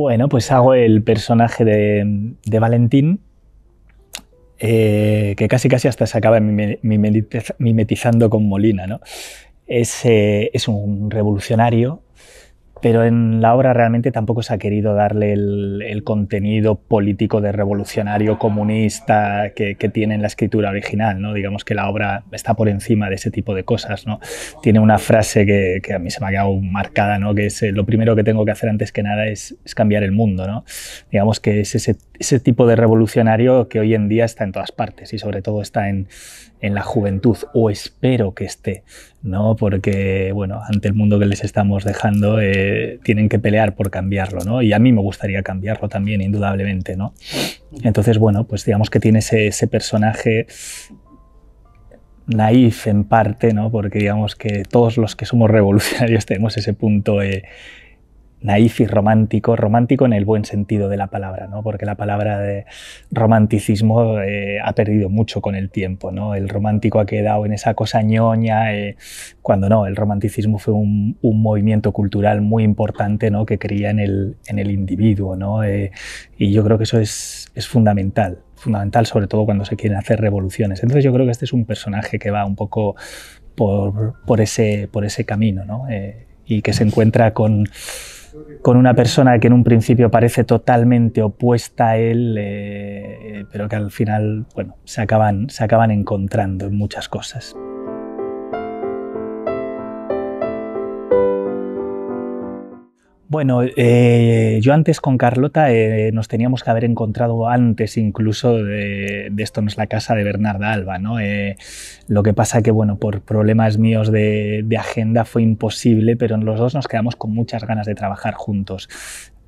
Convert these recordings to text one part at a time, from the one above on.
Bueno, pues hago el personaje de, Valentín, eh, que casi casi hasta se acaba mimetizando con Molina, ¿no? es eh, un revolucionario pero en la obra realmente tampoco se ha querido darle el, contenido político de revolucionario comunista que, tiene en la escritura original, ¿no? Digamos que la obra está por encima de ese tipo de cosas, ¿no? Tiene una frase que, a mí se me ha quedado marcada, ¿no? Que es eh, lo primero que tengo que hacer antes que nada es, cambiar el mundo, ¿no? Digamos que es ese, tipo de revolucionario que hoy en día está en todas partes y sobre todo está en, en la juventud, o espero que esté ¿no? porque bueno, ante el mundo que les estamos dejando eh, tienen que pelear por cambiarlo ¿no? y a mí me gustaría cambiarlo también, indudablemente. ¿no? Entonces, bueno, pues digamos que tiene ese, personaje naif en parte, ¿no? porque digamos que todos los que somos revolucionarios tenemos ese punto eh, naif y romántico, romántico en el buen sentido de la palabra, ¿no? porque la palabra de romanticismo eh, ha perdido mucho con el tiempo, ¿no? el romántico ha quedado en esa cosa ñoña, eh, cuando no, el romanticismo fue un, movimiento cultural muy importante ¿no? que creía en el, en el individuo, ¿no? Eh, y yo creo que eso es, es fundamental, fundamental sobre todo cuando se quieren hacer revoluciones. Entonces yo creo que este es un personaje que va un poco por, por ese, por ese camino ¿no? y que se encuentra con con una persona que en un principio parece totalmente opuesta a él, eh, pero que al final se, acaban, se acaban encontrando en muchas cosas. Bueno, eh, yo antes con Carlota eh, nos teníamos que haber encontrado antes incluso de, Esto no es la casa de Bernarda Alba, ¿no? Eh, lo que pasa que, bueno, por problemas míos de, de, agenda fue imposible, pero los dos nos quedamos con muchas ganas de trabajar juntos.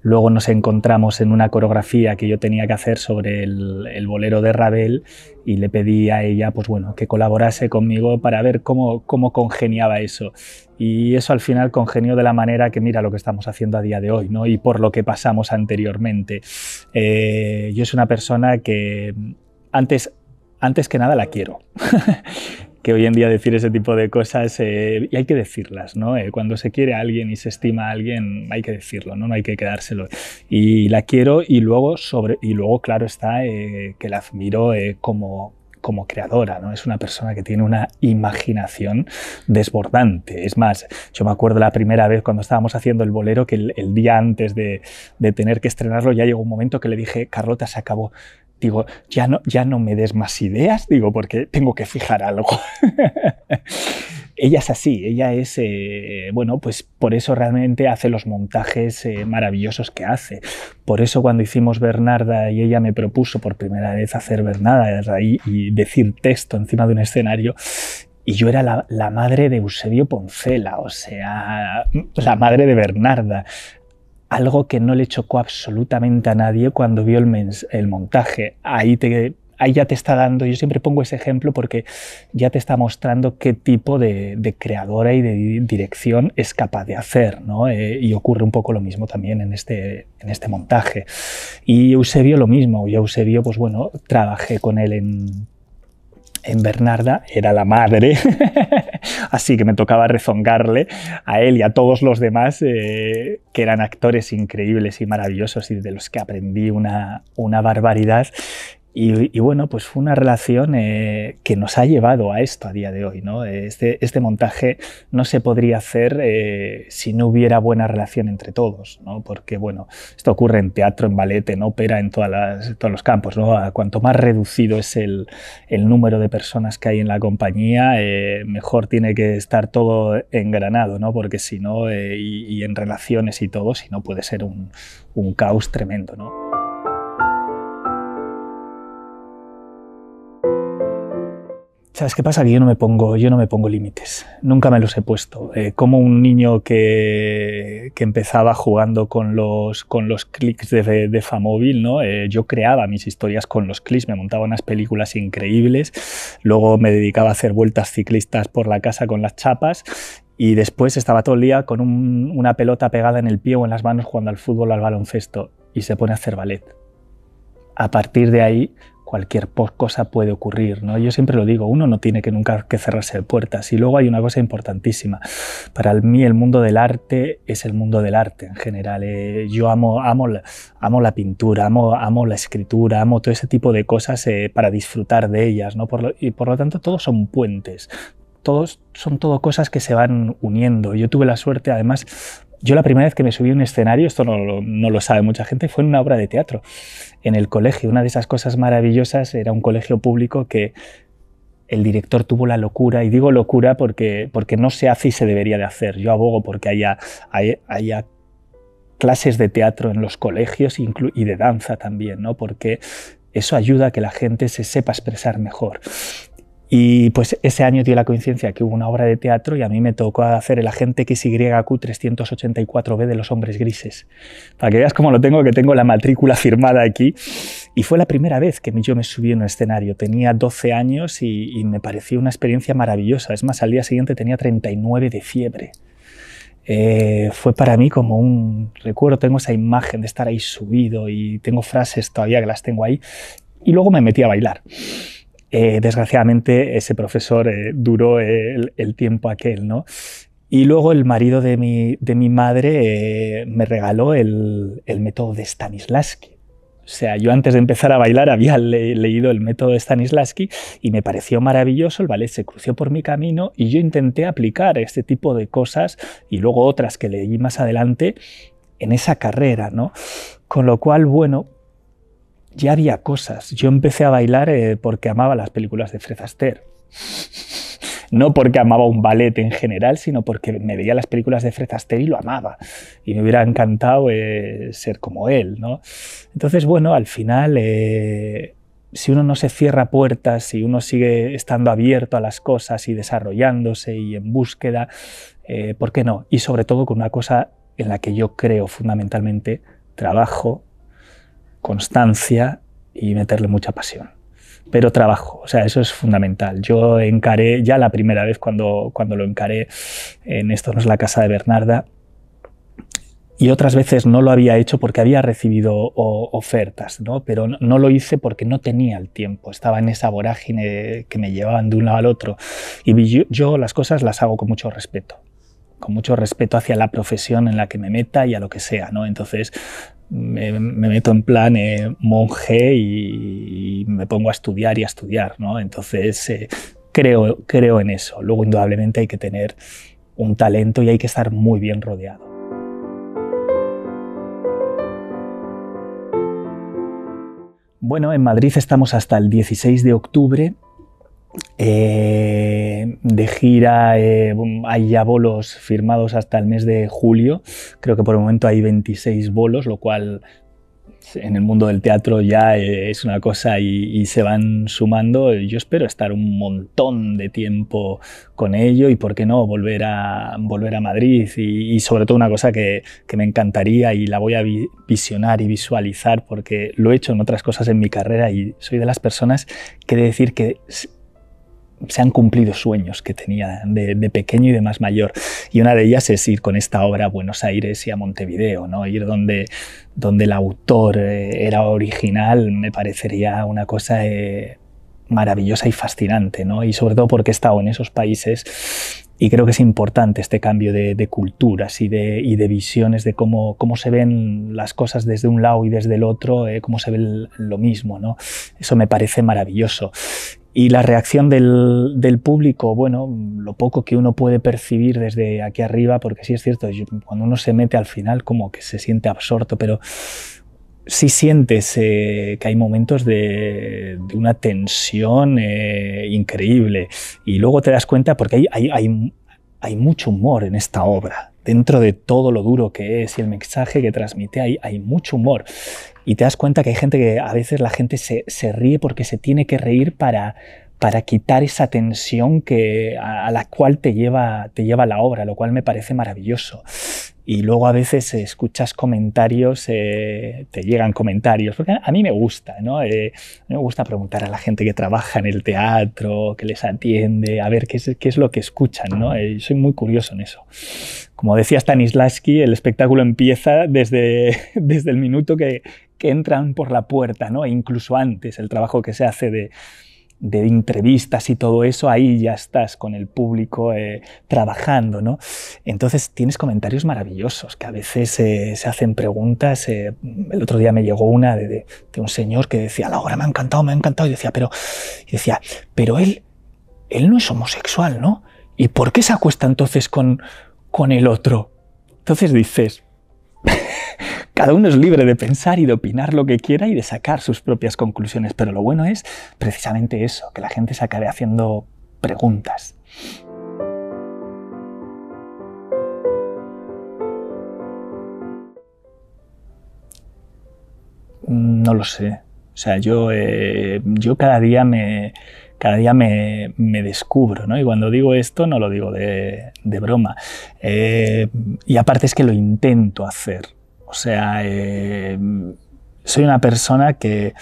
Luego nos encontramos en una coreografía que yo tenía que hacer sobre el, bolero de Ravel y le pedí a ella pues bueno, que colaborase conmigo para ver cómo, cómo congeniaba eso. Y eso al final congenió de la manera que mira lo que estamos haciendo a día de hoy ¿no? y por lo que pasamos anteriormente. Eh, yo soy una persona que antes, antes que nada la quiero. que hoy en día decir ese tipo de cosas, eh, y hay que decirlas, ¿no? Eh, cuando se quiere a alguien y se estima a alguien, hay que decirlo, ¿no? No hay que quedárselo. Y la quiero y luego, sobre, y luego claro está, eh, que la admiro como, como creadora, ¿no? Es una persona que tiene una imaginación desbordante. Es más, yo me acuerdo la primera vez cuando estábamos haciendo el bolero que el, el día antes de, de, tener que estrenarlo ya llegó un momento que le dije, Carlota, se acabó, digo, ya no, ya no me des más ideas, digo, porque tengo que fijar algo. ella es así, ella es, eh, bueno, pues por eso realmente hace los montajes eh, maravillosos que hace. Por eso cuando hicimos Bernarda y ella me propuso por primera vez hacer Bernarda y, y decir texto encima de un escenario, y yo era la, la, madre de Eusebio Poncela, o sea, la madre de Bernarda, algo que no le chocó absolutamente a nadie cuando vio el, el montaje. Ahí, te, ahí ya te está dando, yo siempre pongo ese ejemplo porque ya te está mostrando qué tipo de, creadora y de dirección es capaz de hacer, ¿no? Eh, y ocurre un poco lo mismo también en este, en este montaje. Y Eusebio lo mismo, y Eusebio, pues bueno, trabajé con él en en Bernarda, era la madre, Así que me tocaba rezongarle a él y a todos los demás, eh, que eran actores increíbles y maravillosos y de los que aprendí una barbaridad. Y, bueno, pues fue una relación eh, que nos ha llevado a esto a día de hoy. ¿no? Este, este montaje no se podría hacer eh, si no hubiera buena relación entre todos, ¿no? porque bueno, esto ocurre en teatro, en ballet, en ópera, en todos los campos. cuanto más reducido es el, número de personas que hay en la compañía, eh, mejor tiene que estar todo engranado, ¿no? porque si no, y, en relaciones y todo, si no puede ser un, un caos tremendo. ¿no? ¿Sabes qué pasa? Que yo no me pongo, yo no me pongo límites. Nunca me los he puesto. Eh, como un niño que, que, empezaba jugando con los, con los clics de, de Famóvil, ¿no? Eh, yo creaba mis historias con los clics, me montaba unas películas increíbles, luego me dedicaba a hacer vueltas ciclistas por la casa con las chapas y después estaba todo el día con una pelota pegada en el pie o en las manos jugando al fútbol o al baloncesto y se pone a hacer ballet. A partir de ahí cualquier cosa puede ocurrir. ¿no? Yo siempre lo digo, uno no tiene que nunca que cerrarse puertas. Y luego hay una cosa importantísima. Para mí el mundo del arte es el mundo del arte en general. Eh, yo amo, amo, la, amo la pintura, amo, amo la escritura, amo todo ese tipo de cosas eh, para disfrutar de ellas. ¿no? y por lo tanto todos son puentes. Todos, son todo cosas que se van uniendo. Yo tuve la suerte, además, yo la primera vez que me subí a un escenario, esto no, lo sabe mucha gente, fue en una obra de teatro, en el colegio. Una de esas cosas maravillosas era un colegio público que el director tuvo la locura, y digo locura porque, porque no se hace y se debería de hacer. Yo abogo porque haya, clases de teatro en los colegios y de danza también, ¿no? porque eso ayuda a que la gente se sepa expresar mejor. Y pues ese año dio la coincidencia que hubo una obra de teatro y a mí me tocó hacer el agente que XYQ 384B de los hombres grises. Para que veas cómo lo tengo, que tengo la matrícula firmada aquí. Y fue la primera vez que yo me subí en un escenario. Tenía 12 años y, me pareció una experiencia maravillosa. Es más, al día siguiente tenía 39 de fiebre. Eh, fue para mí como un recuerdo, tengo esa imagen de estar ahí subido y tengo frases todavía que las tengo ahí. Y luego me metí a bailar. Eh, desgraciadamente, ese profesor eh, duró el, tiempo aquel, ¿no? Y luego el marido de mi, de mi madre eh, me regaló el, método de Stanislavski. O sea, yo antes de empezar a bailar había leído el método de Stanislavski y me pareció maravilloso, el ballet se cruzó por mi camino y yo intenté aplicar este tipo de cosas y luego otras que leí más adelante en esa carrera, ¿no? Con lo cual, bueno, ya había cosas. Yo empecé a bailar eh, porque amaba las películas de Fred Astaire. No porque amaba un ballet en general, sino porque me veía las películas de Fred Astaire y lo amaba. Y me hubiera encantado eh, ser como él, ¿no? Entonces, bueno, al final, eh, si uno no se cierra puertas, si uno sigue estando abierto a las cosas y desarrollándose y en búsqueda, ¿por qué no? Y sobre todo con una cosa en la que yo creo fundamentalmente, trabajo, constancia y meterle mucha pasión. Pero trabajo, o sea, eso es fundamental. Yo encaré, ya la primera vez cuando, cuando lo encaré en Esto no es la casa de Bernarda, y otras veces no lo había hecho porque había recibido ofertas, ¿no? pero no, lo hice porque no tenía el tiempo, estaba en esa vorágine que me llevaban de un lado al otro. Y yo, yo las cosas las hago con mucho respeto, con mucho respeto hacia la profesión en la que me meta y a lo que sea. ¿no? Entonces, me, meto en plan eh, monje y, me pongo a estudiar y a estudiar, ¿no? Entonces eh, creo, creo en eso. Luego, indudablemente, hay que tener un talento y hay que estar muy bien rodeado. Bueno, en Madrid estamos hasta el 16 de octubre eh, de gira eh, um, hay ya bolos firmados hasta el mes de julio. Creo que por el momento hay 26 bolos, lo cual en el mundo del teatro ya eh, es una cosa y, se van sumando. Yo espero estar un montón de tiempo con ello y, ¿por qué no?, volver a, volver a Madrid. Y, sobre todo una cosa que, me encantaría y la voy a visionar y visualizar porque lo he hecho en otras cosas en mi carrera y soy de las personas que decir que se han cumplido sueños que tenía de, pequeño y de más mayor. Y una de ellas es ir con esta obra a Buenos Aires y a Montevideo, ¿no? ir donde, donde el autor eh, era original me parecería una cosa eh, maravillosa y fascinante. ¿no? Y sobre todo porque he estado en esos países y creo que es importante este cambio de, culturas y de, y de, visiones de cómo, cómo se ven las cosas desde un lado y desde el otro, eh, cómo se ve lo mismo. ¿no? Eso me parece maravilloso. Y la reacción del, del, público, bueno, lo poco que uno puede percibir desde aquí arriba, porque sí es cierto, cuando uno se mete al final como que se siente absorto, pero si sientes eh, que hay momentos de, una tensión eh, increíble y luego te das cuenta porque hay, mucho humor en esta obra. Dentro de todo lo duro que es y el mensaje que transmite, hay, hay mucho humor. Y te das cuenta que hay gente que a veces la gente se, ríe porque se tiene que reír para, quitar esa tensión que, a, la cual te lleva la obra, lo cual me parece maravilloso y luego a veces escuchas comentarios, eh, te llegan comentarios, porque a mí me gusta, ¿no? Eh, me gusta preguntar a la gente que trabaja en el teatro, que les atiende, a ver qué es, qué es lo que escuchan, ¿no? Eh, soy muy curioso en eso. Como decía Stanislavski, el espectáculo empieza desde, desde el minuto que, que entran por la puerta, ¿no? E incluso antes, el trabajo que se hace de de entrevistas y todo eso, ahí ya estás con el público eh, trabajando, ¿no? Entonces tienes comentarios maravillosos, que a veces eh, se hacen preguntas. Eh, el otro día me llegó una de, de, un señor que decía, la hora me ha encantado, me ha encantado, y decía, pero, decía, pero él, él no es homosexual, ¿no? ¿Y por qué se acuesta entonces con, con el otro? Entonces dices, cada uno es libre de pensar y de opinar lo que quiera y de sacar sus propias conclusiones, pero lo bueno es precisamente eso, que la gente se acabe haciendo preguntas. Mm, no lo sé. O sea, yo, eh, yo cada día me, cada día me, descubro, ¿no? Y cuando digo esto no lo digo de, broma. Eh, y aparte es que lo intento hacer. O sea, eh, soy una persona que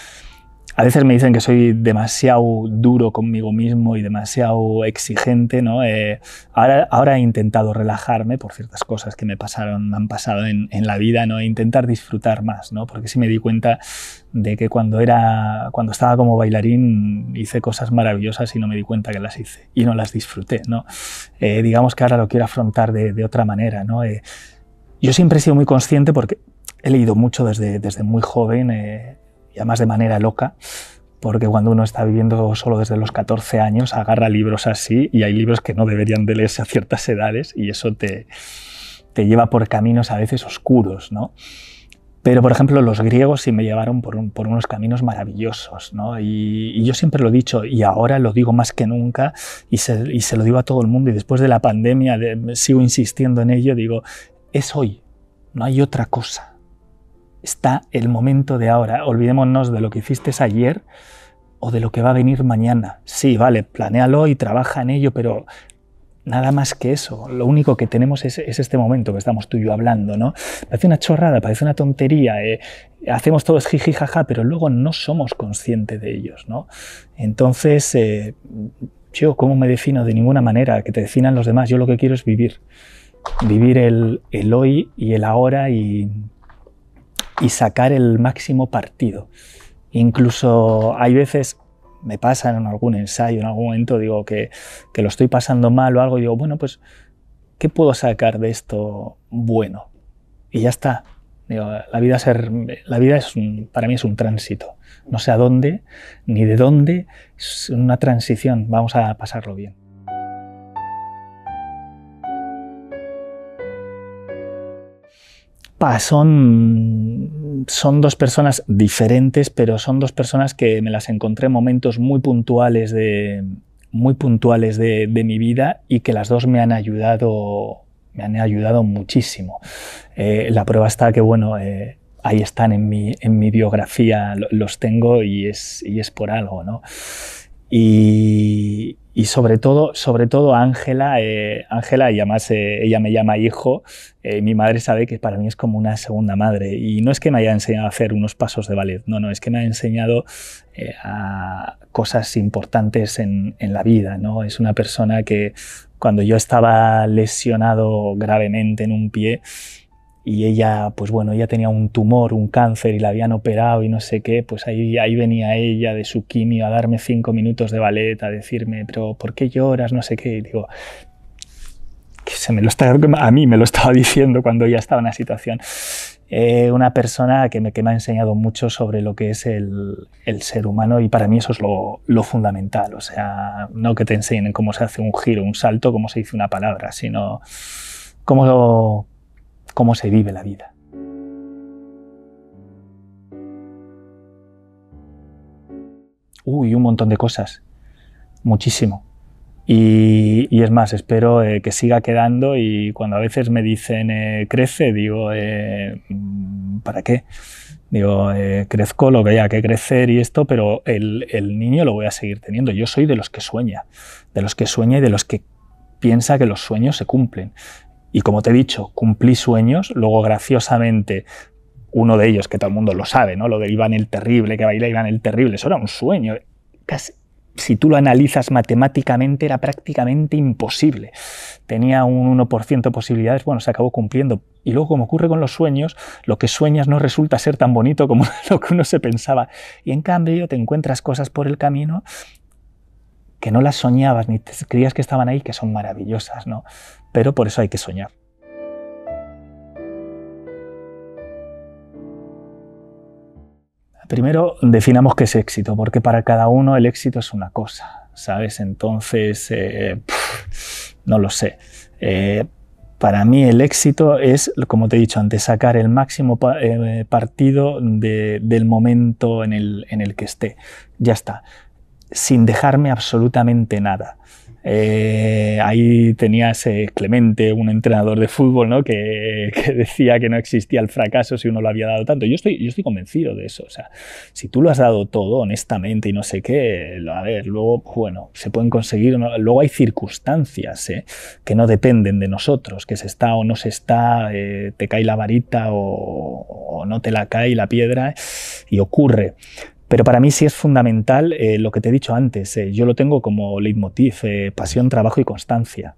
a veces me dicen que soy demasiado duro conmigo mismo y demasiado exigente, ¿no? Eh, ahora, ahora, he intentado relajarme por ciertas cosas que me pasaron, han pasado en, la vida, ¿no? E intentar disfrutar más, ¿no? Porque sí me di cuenta de que cuando era, cuando estaba como bailarín hice cosas maravillosas y no me di cuenta que las hice y no las disfruté, ¿no? Eh, digamos que ahora lo quiero afrontar de, otra manera, ¿no? Yo siempre he sido muy consciente porque he leído mucho desde, desde muy joven, eh, y además de manera loca, porque cuando uno está viviendo solo desde los 14 años, agarra libros así y hay libros que no deberían de leerse a ciertas edades y eso te, te lleva por caminos a veces oscuros, ¿no? Pero, por ejemplo, los griegos sí me llevaron por, por unos caminos maravillosos, Y, yo siempre lo he dicho, y ahora lo digo más que nunca, y se, lo digo a todo el mundo, y después de la pandemia sigo insistiendo en ello, digo, es hoy, no hay otra cosa. Está el momento de ahora, olvidémonos de lo que hiciste ayer o de lo que va a venir mañana. Sí, vale, planéalo y trabaja en ello, pero nada más que eso. Lo único que tenemos es, este momento que estamos tú y yo hablando, ¿no? Parece una chorrada, parece una tontería. hacemos eh, hacemos todos jiji jaja, pero luego no somos conscientes de ellos, ¿no? Entonces, eh, yo, ¿cómo me defino? De ninguna manera, que te definan los demás. Yo lo que quiero es vivir vivir el, hoy y el ahora y, sacar el máximo partido. Incluso hay veces, me pasa en algún ensayo, en algún momento digo que, lo estoy pasando mal o algo y digo, bueno, pues, ¿qué puedo sacar de esto bueno? Y ya está. la vida, ser, la vida es para mí es un tránsito. No sé a dónde ni de dónde, es una transición. Vamos a pasarlo bien. son, son dos personas diferentes, pero son dos personas que me las encontré en momentos muy puntuales de, muy puntuales de, mi vida y que las dos me han ayudado, me han ayudado muchísimo. Eh, la prueba está que, bueno, eh, ahí están en mi, en mi biografía, los tengo y es, y es por algo, ¿no? Y, y sobre todo, sobre todo Ángela, eh, Ángela, y además eh, ella me llama hijo, eh, mi madre sabe que para mí es como una segunda madre y no es que me haya enseñado a hacer unos pasos de ballet, no, no, es que me ha enseñado a cosas importantes en, en, la vida, ¿no? Es una persona que cuando yo estaba lesionado gravemente en un pie, y ella, pues bueno, ella tenía un tumor, un cáncer y la habían operado y no sé qué, pues ahí, ahí venía ella de su quimio a darme cinco minutos de ballet, a decirme, pero ¿por qué lloras? No sé qué. digo, que se me lo está, a mí me lo estaba diciendo cuando ella estaba en la situación. Eh, una persona que me, que me ha enseñado mucho sobre lo que es el, el ser humano y para mí eso es lo, lo, fundamental. O sea, no que te enseñen cómo se hace un giro, un salto, cómo se dice una palabra, sino cómo, cómo se vive la vida. Uy, un montón de cosas, muchísimo. Y, es más, espero eh, que siga quedando y cuando a veces me dicen eh, crece, digo, eh, mm, ¿para qué? Digo, crezco lo que haya que crecer y esto, pero el, el niño lo voy a seguir teniendo. Yo soy de los que sueña, de los que sueña y de los que piensa que los sueños se cumplen. Y como te he dicho, cumplí sueños, luego graciosamente uno de ellos, que todo el mundo lo sabe, ¿no? Lo de Iván el Terrible, que baila Iván el Terrible, eso era un sueño. Casi, si tú lo analizas matemáticamente, era prácticamente imposible. Tenía un 1% de posibilidades, bueno, se acabó cumpliendo. Y luego, como ocurre con los sueños, lo que sueñas no resulta ser tan bonito como lo que uno se pensaba. Y en cambio, te encuentras cosas por el camino que no las soñabas ni creías que estaban ahí, que son maravillosas, ¿no? pero por eso hay que soñar. Primero, definamos qué es éxito, porque para cada uno el éxito es una cosa, ¿sabes? Entonces, eh, no lo sé. Eh, para mí el éxito es, como te he dicho antes, sacar el máximo eh, partido del momento en el, en el que esté. Ya está, sin dejarme absolutamente nada. Eh, ahí tenías Clemente, un entrenador de fútbol, ¿no? que, decía que no existía el fracaso si uno lo había dado tanto. Yo estoy, yo estoy convencido de eso. O sea, si tú lo has dado todo, honestamente, y no sé qué, a ver, luego, bueno, se pueden conseguir. Luego hay circunstancias ¿eh? que no dependen de nosotros, que se está o no se está, eh, te cae la varita o no te la cae la piedra, y ocurre. Pero para mí sí es fundamental eh, lo que te he dicho antes. Eh, yo lo tengo como leitmotiv, eh, pasión, trabajo y constancia.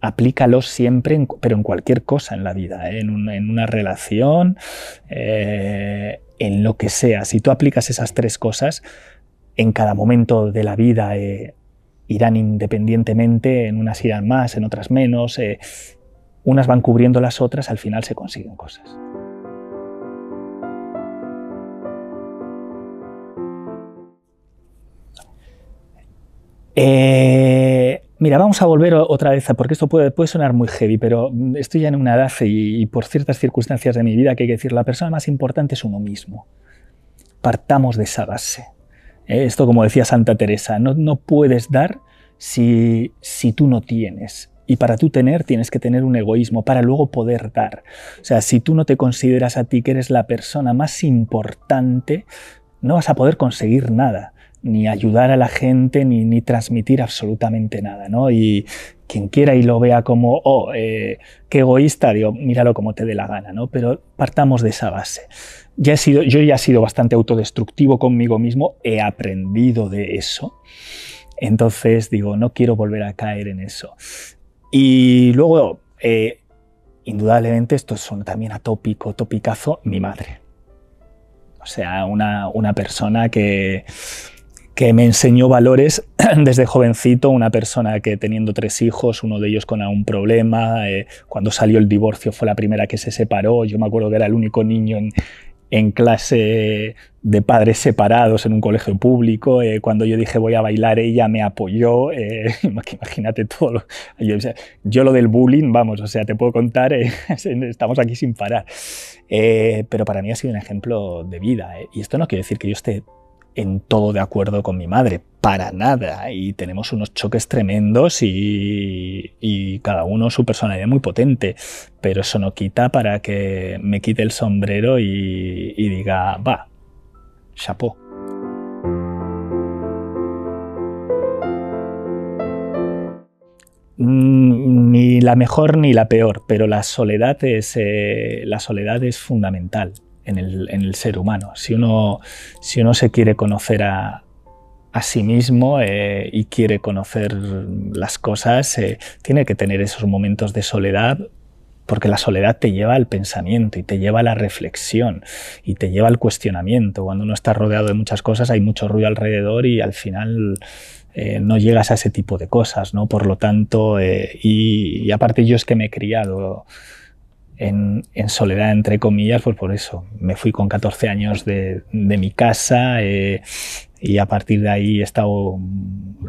Aplícalo siempre, pero en cualquier cosa en la vida, en, una, relación, en lo que sea. Si tú aplicas esas tres cosas, en cada momento de la vida irán independientemente, en unas irán más, en otras menos. unas van cubriendo las otras, al final se consiguen cosas. Eh, mira, vamos a volver otra vez, porque esto puede, sonar muy heavy, pero mm, estoy ya en una edad y, por ciertas circunstancias de mi vida que hay que decir, la persona más importante es uno mismo. Partamos de esa base. Eh, esto, como decía Santa Teresa, no, no puedes dar si, si tú no tienes. Y para tú tener tienes que tener un egoísmo para luego poder dar. O sea, si tú no te consideras a ti que eres la persona más importante, no vas a poder conseguir nada ni ayudar a la gente, ni, transmitir absolutamente nada, ¿no? Y quien quiera y lo vea como, oh, eh, qué egoísta, digo, míralo como te dé la gana, ¿no? Pero partamos de esa base. yo ya he sido bastante autodestructivo conmigo mismo, he aprendido de eso. Entonces digo, no quiero volver a caer en eso. Y luego, eh, indudablemente, esto son también atópico, topicazo, mi madre. O sea, una, una persona que que me enseñó valores desde jovencito, una persona que teniendo tres hijos, uno de ellos con algún problema, eh, cuando salió el divorcio fue la primera que se separó, yo me acuerdo que era el único niño en, clase de padres separados en un colegio público, eh, cuando yo dije voy a bailar, ella me apoyó, eh, imagínate todo, yo, yo, lo del bullying, vamos, o sea, te puedo contar, estamos aquí sin parar, pero para mí ha sido un ejemplo de vida, y esto no quiere decir que yo esté en todo de acuerdo con mi madre, para nada. Y tenemos unos choques tremendos y, cada uno su personalidad muy potente. Pero eso no quita para que me quite el sombrero y, diga, va, chapó. Mm, ni la mejor ni la peor, pero la soledad es, eh, la soledad es fundamental en el, ser humano. Si uno, si uno se quiere conocer a, sí mismo eh, y quiere conocer las cosas, eh, tiene que tener esos momentos de soledad porque la soledad te lleva al pensamiento y te lleva a la reflexión y te lleva al cuestionamiento. Cuando uno está rodeado de muchas cosas hay mucho ruido alrededor y al final eh, no llegas a ese tipo de cosas, ¿no? Por lo tanto, y, y aparte yo es que me he criado en, soledad, entre comillas, pues por eso. Me fui con 14 años de, mi casa eh, y a partir de ahí he estado...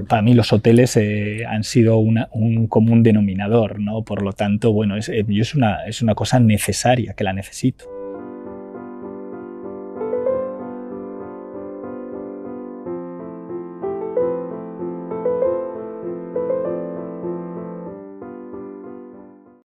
Para mí los hoteles eh, han sido un común denominador, ¿no? Por lo tanto, bueno, es, eh, es, una, es una cosa necesaria, que la necesito.